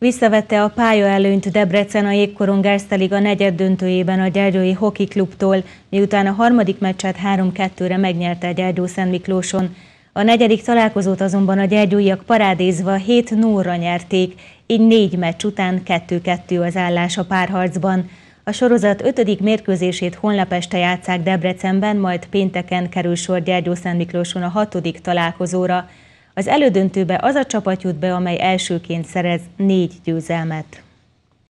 Visszavette a pályaelőnyt Debrecen a jégkorong a negyed döntőjében a Gyergyói Hoki Klubtól, miután a harmadik meccset 3-2-re megnyerte Gyergyó Szent Miklóson. A negyedik találkozót azonban a gyergyóiak parádézva 7 0 nyerték, így négy meccs után 2-2 az állás a párharcban. A sorozat ötödik mérkőzését holnap este játszák Debrecenben, majd pénteken kerül sor Gyergyó Szent Miklóson a hatodik találkozóra. Az elődöntőbe az a csapat jut be, amely elsőként szerez négy győzelmet.